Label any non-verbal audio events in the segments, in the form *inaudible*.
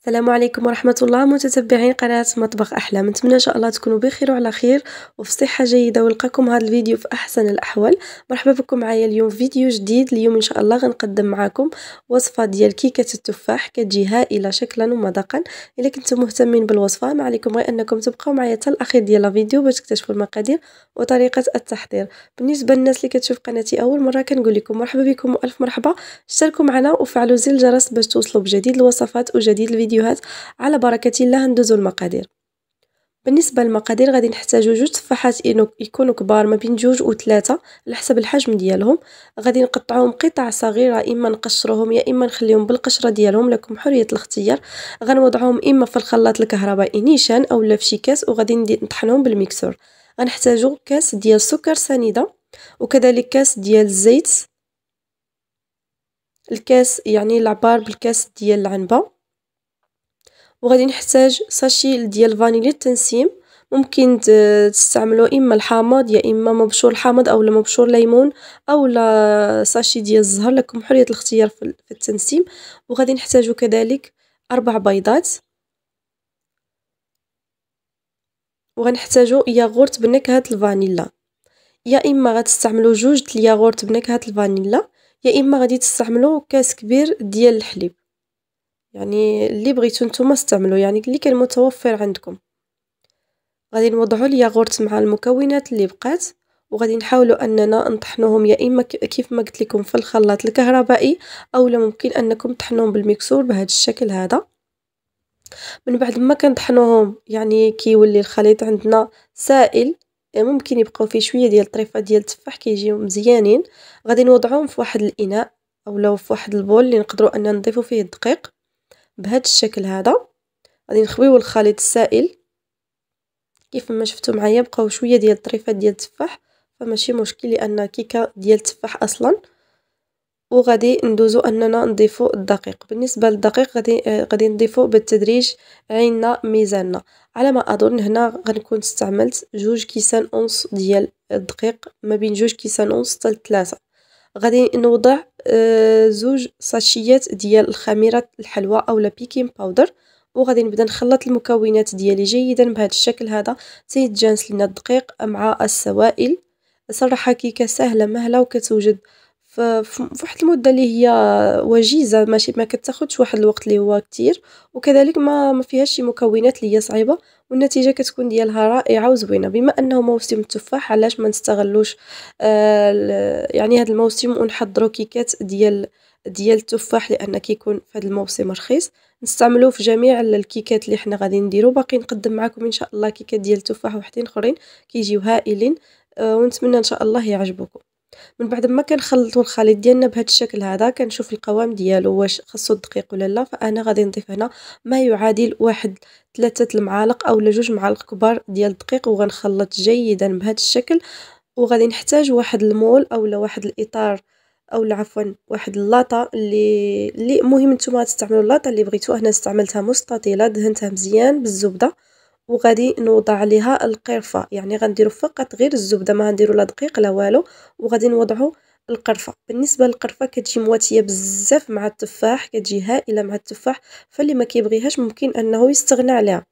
السلام عليكم ورحمة الله متتبعين قناة مطبخ أحلام نتمنى إن شاء الله تكونوا بخير وعلى خير وفي صحة جيدة ولقاكم هذا الفيديو في أحسن الأحوال مرحبا بكم معايا اليوم فيديو جديد اليوم إن شاء الله غنقدم معاكم وصفة ديال كيكة التفاح كتجي هائلة شكلا ومذاقا إلا كنتم مهتمين بالوصفة ما عليكم غير أنكم تبقاو معايا حتى الأخير ديال الفيديو باش تكتشفوا المقادير وطريقة التحضير بالنسبة للناس اللي كتشوف قناتي أول مرة كنقول لكم مرحبا بكم وألف مرحبا اشتركوا معنا وفعلوا زر الجرس باش توصلوا بجديد الوصفات وجديد الفيديو الفيديوهات على بركة الله ندوزو المقادير بالنسبة للمقادير غادي نحتاجو جوج تفاحات يكونوا كبار ما بين جوج وثلاثة على حسب الحجم ديالهم غادي نقطعوهم قطع صغيرة اما نقشروهم يا اما نخليهم بالقشرة ديالهم لكم حرية الاختيار غنوضعوهم اما في الخلاط الكهربائي نيشان لا في شي كاس وغادي نطحنهم بالميكسور غنحتاجو كاس ديال سكر سنيدة وكذلك كاس ديال الزيت الكاس يعني العبار بالكاس ديال العنبه وغادي نحتاج ساشي ديال فانيلي التنسيم ممكن تستعملوا اما الحامض يا اما مبشور الحامض او مبشور ليمون او ساشي ديال الزهر لكم حريه الاختيار في التنسيم وغادي نحتاجو كذلك اربع بيضات وغنحتاجو ياغورت بنكهه الفانيلا يا اما غتستعملوا جوج الياغورت بنكهه الفانيلا يا اما غادي تستعملوا كاس كبير ديال الحليب يعني اللي بغيتو نتوما استعملوا يعني اللي كان متوفر عندكم غادي نوضعوا الياغورت مع المكونات اللي بقات وغادي نحاولوا اننا نطحنوهم يا اما كيف ما قلت لكم في الخلاط الكهربائي او لا ممكن انكم تحنوهم بالميكسور بهذا الشكل هذا من بعد ما كنطحنوهم يعني كيولي الخليط عندنا سائل آه، ممكن يبقاو فيه شويه ديال الطريفه ديال التفاح كيجيو مزيانين غادي نوضعوهم في واحد الاناء اولا في واحد البول اللي نقدروا اننا نضيفوا فيه الدقيق بهذا الشكل هذا غادي نخويو الخليط السائل كيف ما شفتوا معايا بقاو شويه ديال الطريفات ديال التفاح فماشي مشكل لان كيكه ديال التفاح اصلا وغادي ندوزو اننا نضيفو الدقيق بالنسبه للدقيق غادي غادي نضيفو بالتدريج عينا ميزاننا على ما اظن هنا غنكون استعملت جوج كيسان اونص ديال الدقيق ما بين جوج كيسان اونص حتى 3 غادي نوضع آه، زوج ساشيات ديال الخميره الحلوى اولا بيكين باودر وغادي نبدا نخلط المكونات ديالي جيدا بهذا الشكل هذا تيتجانس لنا الدقيق مع السوائل صراحه كيكه سهله مهله وكتوجد واحد المده اللي هي وجيزه ماشي ما كتاخذش واحد الوقت اللي هو كتير وكذلك ما ما فيهاش شي مكونات اللي هي صعيبه والنتيجه كتكون ديالها رائعه وزوينه بما انه موسم التفاح علاش ما نستغلوش آه يعني هذا الموسم ونحضروا كيكات ديال ديال التفاح لان كيكون في هذا الموسم رخيص نستعملوه في جميع الكيكات اللي حنا غادي نديرو باقي نقدم معكم ان شاء الله كيكات ديال التفاح وحدين اخرين كيجيو هائلين آه ونتمنى ان شاء الله يعجبوكم من بعد ما كنخلطو الخليط ديالنا بهاد الشكل هذا كنشوف القوام ديالو واش خاصو الدقيق ولا لا فانا غادي نضيف هنا ما يعادل واحد ثلاثة المعالق اولا جوج معالق كبار ديال الدقيق وغنخلط جيدا بهاد الشكل وغادي نحتاج واحد المول اولا واحد الاطار اولا عفوا واحد اللاطه اللي اللي المهم نتوما تستعملوا اللاطه اللي بغيتو انا استعملتها مستطيله دهنتها مزيان بالزبده وغادي نوضع عليها القرفه يعني غنديرو فقط غير الزبده ما غنديرو لا دقيق لا والو وغادي نوضعو القرفه بالنسبه للقرفه كتجي مواتيه بزاف مع التفاح كتجي هائله مع التفاح فاللي ما كيبغيهاش ممكن انه يستغنى عليها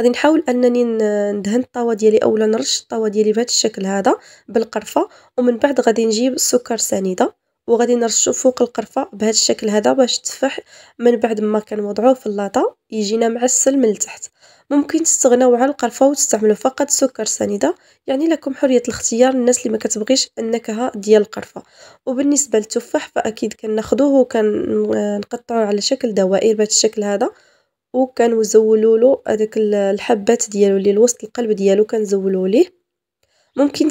غادي نحاول انني ندهن الطاوه ديالي اولا نرش الطاوه ديالي بهذا الشكل هذا بالقرفه ومن بعد غادي نجيب سكر سنيده وغادي نرشو فوق القرفه بهذا الشكل هذا باش التفاح من بعد ما كنوضعوه في اللاطه يجينا معسل من التحت ممكن تستغناو على القرفه وتستعملوا فقط سكر سنيده يعني لكم حريه الاختيار الناس اللي ما كتبغيش النكهه ديال القرفه وبالنسبه للتفاح فاكيد كناخذوه وكنقطعوه آه، على شكل دوائر بهذا الشكل هذا وكنزولوا له هذاك الحبات ديالو اللي الوسط القلب ديالو كنزولوا ليه ممكن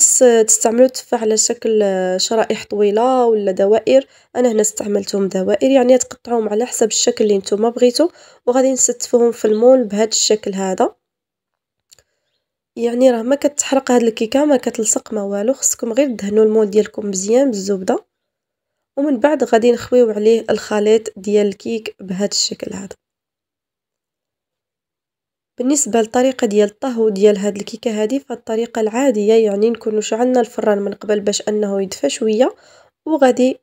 تستعملو التفاح على شكل آه، شرائح طويلة ولا دوائر، أنا هنا استعملتهم دوائر يعني تقطعوهم على حسب الشكل اللي نتوما بغيتو وغادي نستفوهم في المول بهاد الشكل هذا، يعني راه ما كتحرق هاد الكيكة ما كتلصق ما والو خصكم غير دهنو المول ديالكم مزيان بالزبدة ومن بعد غادي نخويو عليه الخليط ديال الكيك بهاد الشكل هذا. بالنسبه للطريقه ديال الطهو ديال هاد الكيكه هادي فالطريقه العاديه يعني نكونوا شعلنا الفران من قبل باش انه يدفى شويه وغادي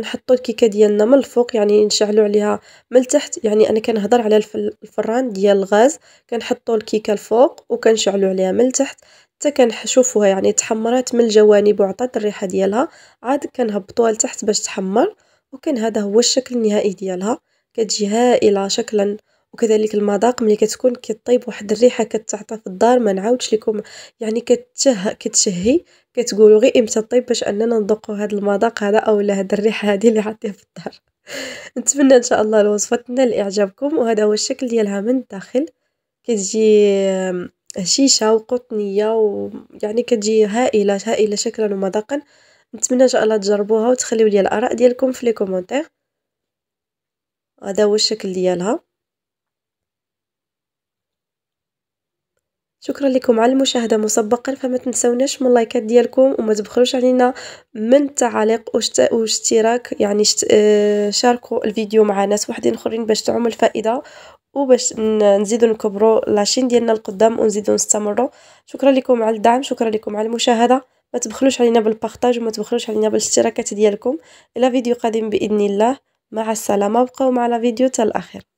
نحطوا الكيكه ديالنا من الفوق يعني نشعلوا عليها من التحت يعني انا كنهضر على الفران ديال الغاز كنحطوا الكيكه الفوق وكنشعلوا عليها من التحت حتى كنشوفوها يعني تحمرات من الجوانب وعطات الريحه ديالها عاد كنهبطوها لتحت باش تحمر وكان هذا هو الشكل النهائي ديالها كتجي هائله شكلا وكذلك المذاق ملي كتكون كطيب واحد الريحه كتعطى في الدار ما نعاودش لكم يعني كتشه كتشهي كتقولوا غير امتى طيب باش اننا نذوقوا هذا المذاق هذا اولا هذه الريحه هذه اللي عطيه في الدار *laughs* نتمنى ان شاء الله الوصفه تنال اعجابكم وهذا هو الشكل ديالها من الداخل كتجي هشيشه وقطنيه ويعني كتجي هائله هائله شكلا ومذاقا نتمنى ان شاء الله تجربوها وتخليو لي الاراء ديالكم في لي كومونتير هذا هو الشكل ديالها شكرا لكم على المشاهده مسبقا فما تنسوناش من اللايكات ديالكم وما تبخلوش علينا من التعليق واشتراك يعني آه، شاركوا الفيديو مع ناس وحدين اخرين باش تعم الفائده وباش نزيدو نكبرو لاشين ديالنا القدام ونزيدو نستمرو شكرا لكم على الدعم شكرا لكم على المشاهده ما تبخلوش علينا بالبختاج وما تبخلوش علينا بالاشتراكات ديالكم الى فيديو قادم باذن الله مع السلامه وبقوا مع لا فيديو